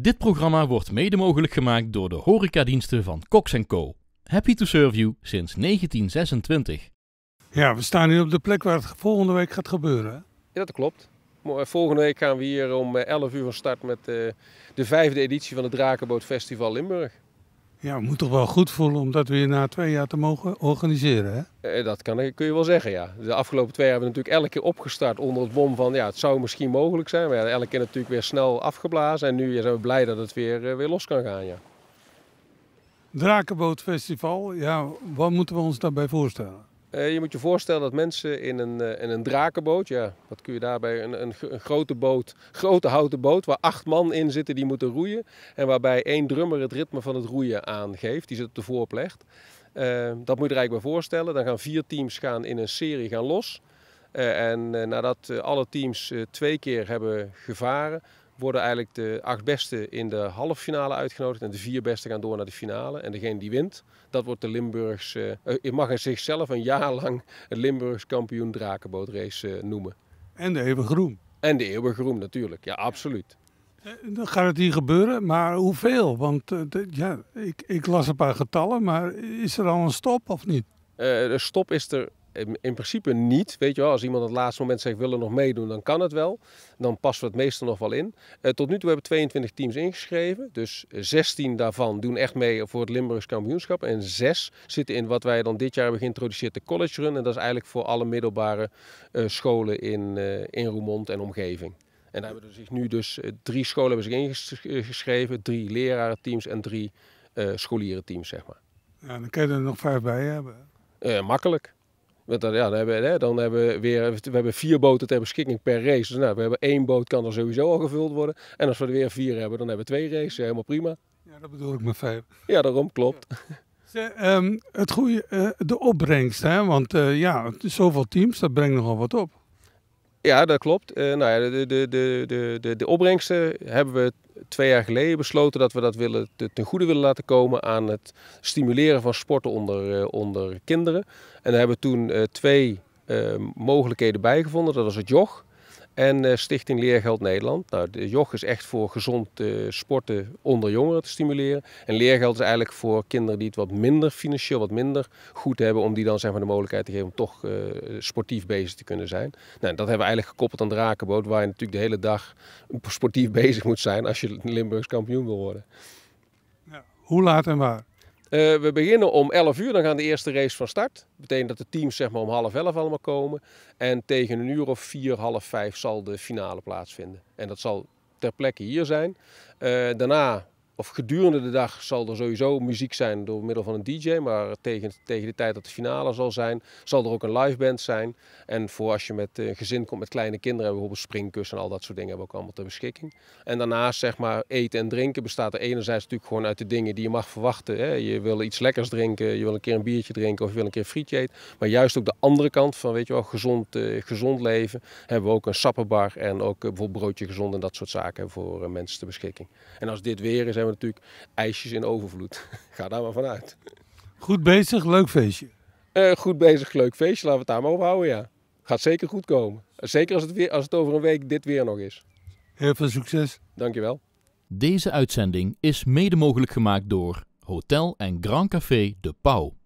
Dit programma wordt mede mogelijk gemaakt door de horecadiensten van Cox Co. Happy to serve you sinds 1926. Ja, we staan hier op de plek waar het volgende week gaat gebeuren. Ja, dat klopt. Eh, volgende week gaan we hier om 11 eh, uur van start met eh, de vijfde editie van het Drakenboot Festival Limburg. Ja, het moet toch wel goed voelen om dat weer na twee jaar te mogen organiseren, hè? Eh, dat kan, kun je wel zeggen, ja. De afgelopen twee jaar hebben we natuurlijk elke keer opgestart onder het bom van... ja, het zou misschien mogelijk zijn. We hebben elke keer natuurlijk weer snel afgeblazen. En nu zijn we blij dat het weer, eh, weer los kan gaan, ja. Drakenbootfestival, ja, wat moeten we ons daarbij voorstellen? Eh, je moet je voorstellen dat mensen in een, eh, in een drakenboot, ja, wat kun je daarbij, een, een, grote boot, grote houten boot waar acht man in zitten die moeten roeien. En waarbij één drummer het ritme van het roeien aangeeft, die zit op de voorplecht. Eh, dat moet je er eigenlijk bij voorstellen. Dan gaan vier teams gaan in een serie gaan los. en nadat alle teams twee keer hebben gevaren, worden eigenlijk de acht beste in de halve finale uitgenodigd. En de vier beste gaan door naar de finale. En degene die wint, dat wordt de Limburgs. Eh, eh, je mag in zichzelf een jaar lang het Limburgs kampioen drakenbootrace eh, noemen. En de eeuwige roem. En de eeuwige roem natuurlijk, ja absoluut. Dan gaat het hier gebeuren, maar hoeveel? Want ja, ik, ik las een paar getallen, maar is er al een stop of niet? de stop is er in, principe niet. Weet je wel, als iemand op het laatste moment zegt willen nog meedoen, dan kan het wel. Dan passen we het meestal nog wel in. Eh, tot nu toe hebben we 22 teams ingeschreven. Dus 16 daarvan doen echt mee voor het Limburgs kampioenschap. En 6 zitten in wat wij dan dit jaar hebben geïntroduceerd, de college run. En dat is eigenlijk voor alle middelbare eh, scholen in, uh, in Roermond en omgeving. En daar hebben zich dus nu dus drie scholen hebben zich ingeschreven, drie lerarenteams en drie scholieren scholierenteams, zeg maar. Ja, dan kun je er nog vijf bij hebben. makkelijk. Want dan, ja, dan, hebben, we, hè, dan hebben we weer we hebben vier boten ter beschikking per race. Dus nou, we hebben één boot, kan er sowieso al gevuld worden. En als we er weer vier hebben, dan hebben we twee races. Helemaal prima. Ja, dat bedoel ik met vijf. Ja, daarom klopt. Ehm, het goede, eh, de opbrengst, hè? want uh, ja, zoveel teams, dat brengt nogal wat op. Ja, dat klopt. Eh, nou ja, de, de, de, de, de opbrengsten hebben we twee jaar geleden besloten dat we dat willen, ten goede willen laten komen aan het stimuleren van sporten onder, eh, onder kinderen. En daar hebben we toen eh, twee mogelijkheden bijgevonden Dat was het jog. En eh, Stichting Leergeld Nederland. Nou, de JOG is echt voor gezond eh, sporten onder jongeren te stimuleren. En leergeld is eigenlijk voor kinderen die het wat minder financieel, wat minder goed hebben. Om die dan zeg maar, de mogelijkheid te geven om toch eh, sportief bezig te kunnen zijn. Nou, dat hebben we eigenlijk gekoppeld aan Drakenboot. Waar je natuurlijk de hele dag sportief bezig moet zijn als je Limburgs kampioen wil worden. hoe laat en waar? Eh, we beginnen om 11 uur, dan gaan de eerste race van start. betekent dat de teams zeg maar, om half 11 allemaal komen. En tegen een uur of vier, half vijf zal de finale plaatsvinden. En dat zal ter plekke hier zijn. Eh, daarna of gedurende de dag zal er sowieso muziek zijn door middel van een DJ. Maar tegen, tegen de tijd dat de finale zal zijn, zal er ook een live band zijn. En voor als je met een eh, gezin komt met kleine kinderen, bijvoorbeeld springkussen en al dat soort dingen hebben we ook allemaal ter beschikking. En daarnaast zeg maar eten en drinken bestaat er enerzijds natuurlijk gewoon uit de dingen die je mag verwachten. Hè. Je wil iets lekkers drinken, je wil een keer een biertje drinken of je wil een keer een frietje eten. Maar juist ook de andere kant van weet je wel, gezond, eh, gezond leven hebben we ook een sappenbar en ook eh, bijvoorbeeld broodje gezond en dat soort zaken voor mensen ter beschikking. En als dit weer is, hebben natuurlijk ijsjes in overvloed. Ga daar maar vanuit. Goed bezig, leuk feestje. Eh, goed bezig, leuk feestje. Laten we het daar maar op houden, ja. Gaat zeker goed komen. Eh, zeker als het, weer, als het over een week dit weer nog is. Heel veel succes. Dankjewel. Deze uitzending is mede mogelijk gemaakt door Hotel en Grand Café De Pauw.